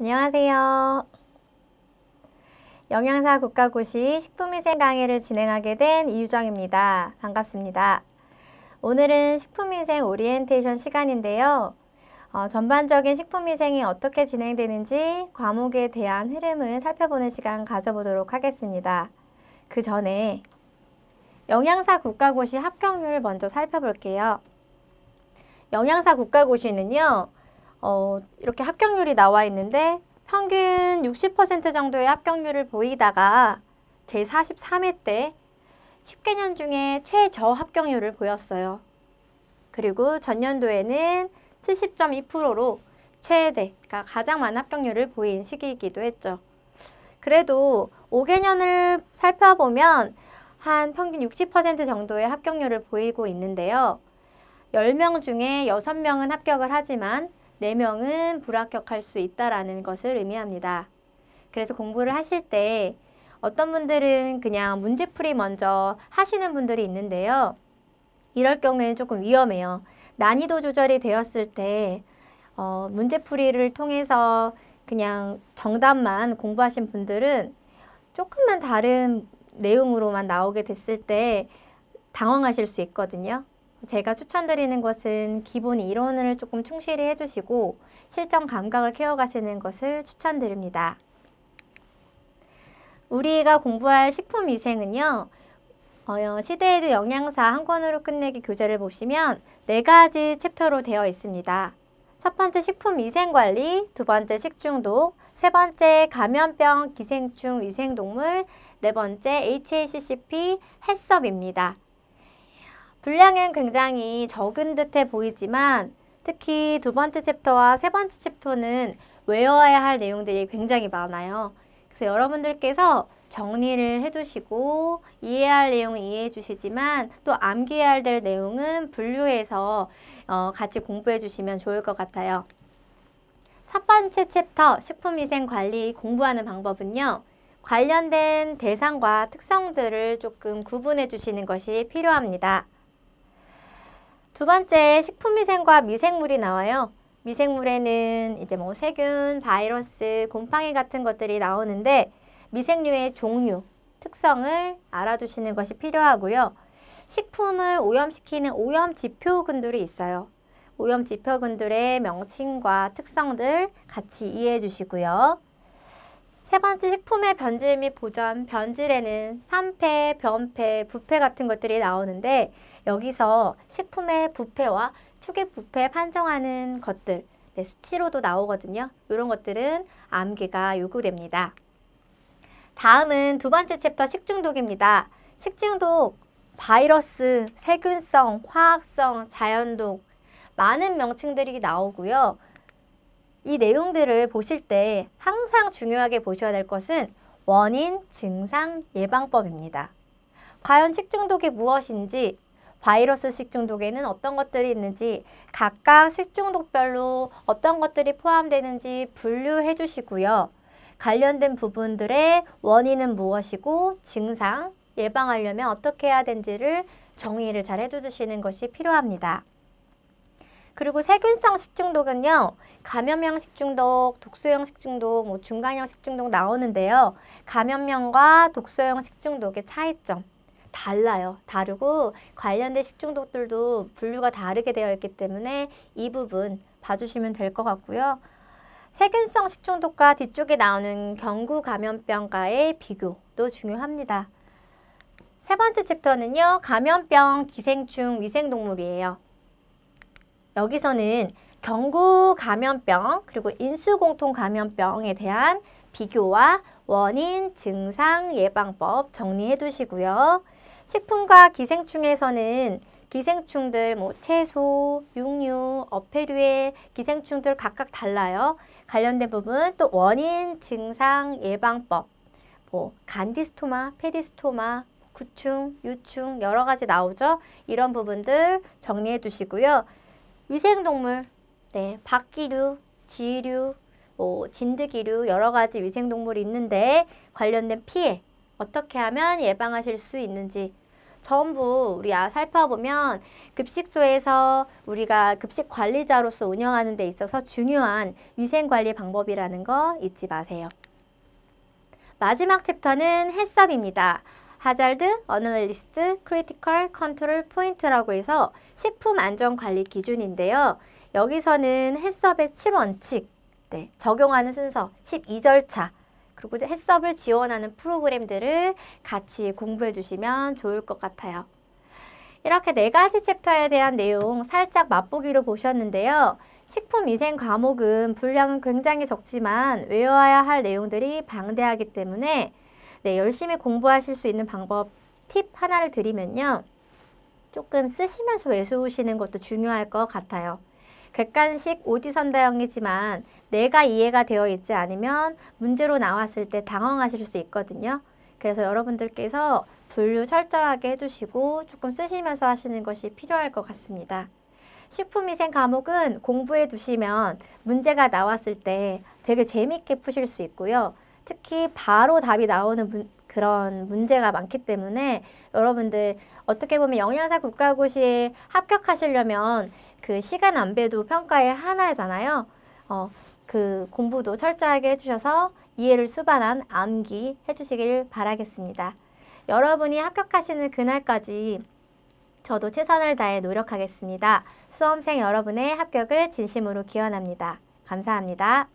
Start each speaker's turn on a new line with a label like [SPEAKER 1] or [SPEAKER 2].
[SPEAKER 1] 안녕하세요. 영양사 국가고시 식품위생 강의를 진행하게 된 이유정입니다. 반갑습니다. 오늘은 식품위생 오리엔테이션 시간인데요. 어, 전반적인 식품위생이 어떻게 진행되는지 과목에 대한 흐름을 살펴보는 시간 가져보도록 하겠습니다. 그 전에 영양사 국가고시 합격률 먼저 살펴볼게요. 영양사 국가고시는요. 어, 이렇게 합격률이 나와 있는데 평균 60% 정도의 합격률을 보이다가 제43회 때 10개년 중에 최저 합격률을 보였어요. 그리고 전년도에는 70.2%로 최대, 그러니까 가장 많은 합격률을 보인 시기이기도 했죠. 그래도 5개년을 살펴보면 한 평균 60% 정도의 합격률을 보이고 있는데요. 10명 중에 6명은 합격을 하지만 4명은 불합격할 수 있다라는 것을 의미합니다. 그래서 공부를 하실 때 어떤 분들은 그냥 문제풀이 먼저 하시는 분들이 있는데요. 이럴 경우에는 조금 위험해요. 난이도 조절이 되었을 때 어, 문제풀이를 통해서 그냥 정답만 공부하신 분들은 조금만 다른 내용으로만 나오게 됐을 때 당황하실 수 있거든요. 제가 추천드리는 것은 기본 이론을 조금 충실히 해주시고 실전 감각을 키워가시는 것을 추천드립니다. 우리가 공부할 식품위생은요. 어, 어, 시대에도 영양사 한 권으로 끝내기 교재를 보시면 네 가지 챕터로 되어 있습니다. 첫 번째 식품 위생 관리, 두 번째 식중독, 세 번째 감염병, 기생충, 위생동물, 네 번째 HACCP, 해썹입니다. 분량은 굉장히 적은 듯해 보이지만 특히 두 번째 챕터와 세 번째 챕터는 외워야 할 내용들이 굉장히 많아요. 그래서 여러분들께서 정리를 해주시고 이해할 내용은 이해해 주시지만 또 암기해야 될 내용은 분류해서 어, 같이 공부해 주시면 좋을 것 같아요. 첫 번째 챕터 식품위생관리 공부하는 방법은요. 관련된 대상과 특성들을 조금 구분해 주시는 것이 필요합니다. 두 번째 식품위생과 미생물이 나와요. 미생물에는 이제 뭐 세균, 바이러스, 곰팡이 같은 것들이 나오는데 미생류의 종류, 특성을 알아두시는 것이 필요하고요. 식품을 오염시키는 오염 지표군들이 있어요. 오염 지표군들의 명칭과 특성들 같이 이해해 주시고요. 세 번째 식품의 변질 및 보존, 변질에는 산패, 변패, 부패 같은 것들이 나오는데 여기서 식품의 부패와 초기 부패 판정하는 것들 네, 수치로도 나오거든요. 이런 것들은 암기가 요구됩니다. 다음은 두 번째 챕터 식중독입니다. 식중독, 바이러스, 세균성, 화학성, 자연독 많은 명칭들이 나오고요. 이 내용들을 보실 때 항상 중요하게 보셔야 될 것은 원인, 증상, 예방법입니다. 과연 식중독이 무엇인지, 바이러스 식중독에는 어떤 것들이 있는지 각각 식중독별로 어떤 것들이 포함되는지 분류해 주시고요. 관련된 부분들의 원인은 무엇이고 증상, 예방하려면 어떻게 해야 되는지를 정의를 잘 해주시는 것이 필요합니다. 그리고 세균성 식중독은요. 감염형 식중독, 독소형 식중독, 뭐 중간형 식중독 나오는데요. 감염형과 독소형 식중독의 차이점 달라요. 다르고 관련된 식중독들도 분류가 다르게 되어 있기 때문에 이 부분 봐주시면 될 것 같고요. 세균성 식중독과 뒤쪽에 나오는 경구 감염병과의 비교도 중요합니다. 세 번째 챕터는요. 감염병 기생충 위생동물이에요. 여기서는 경구 감염병 그리고 인수공통 감염병에 대한 비교와 원인, 증상, 예방법 정리해 두시고요. 식품과 기생충에서는 기생충들 뭐 채소, 육류, 어패류의 기생충들 각각 달라요. 관련된 부분 또 원인, 증상, 예방법 뭐 간디스토마, 페디스토마, 구충, 유충 여러 가지 나오죠. 이런 부분들 정리해 두시고요. 위생동물, 네, 박기류, 지류뭐 진드기류 여러 가지 위생동물이 있는데 관련된 피해 어떻게 하면 예방하실 수 있는지 전부 우리 가 아, 살펴보면 급식소에서 우리가 급식 관리자로서 운영하는 데 있어서 중요한 위생관리 방법이라는 거 잊지 마세요. 마지막 챕터는 해썹입니다. 하자드 어널리스 트 크리티컬 컨트롤 포인트라고 해서 식품 안전 관리 기준인데요. 여기서는 해썹의 7원칙 네, 적용하는 순서 12절차 그리고 이제 해썹을 지원하는 프로그램들을 같이 공부해 주시면 좋을 것 같아요. 이렇게 네 가지 챕터에 대한 내용 살짝 맛보기로 보셨는데요. 식품위생 과목은 분량은 굉장히 적지만 외워야 할 내용들이 방대하기 때문에 네, 열심히 공부하실 수 있는 방법 팁 하나를 드리면요. 조금 쓰시면서 외우시는 것도 중요할 것 같아요. 객관식 오디선다형이지만 내가 이해가 되어 있지 않으면 문제로 나왔을 때 당황하실 수 있거든요. 그래서 여러분들께서 분류 철저하게 해주시고 조금 쓰시면서 하시는 것이 필요할 것 같습니다. 식품위생 과목은 공부해 두시면 문제가 나왔을 때 되게 재미있게 푸실 수 있고요. 특히 바로 답이 나오는 문, 그런 문제가 많기 때문에 여러분들 어떻게 보면 영양사 국가고시에 합격하시려면 그 시간 안배도 평가의 하나잖아요. 어, 그 공부도 철저하게 해주셔서 이해를 수반한 암기 해주시길 바라겠습니다. 여러분이 합격하시는 그날까지 저도 최선을 다해 노력하겠습니다. 수험생 여러분의 합격을 진심으로 기원합니다. 감사합니다.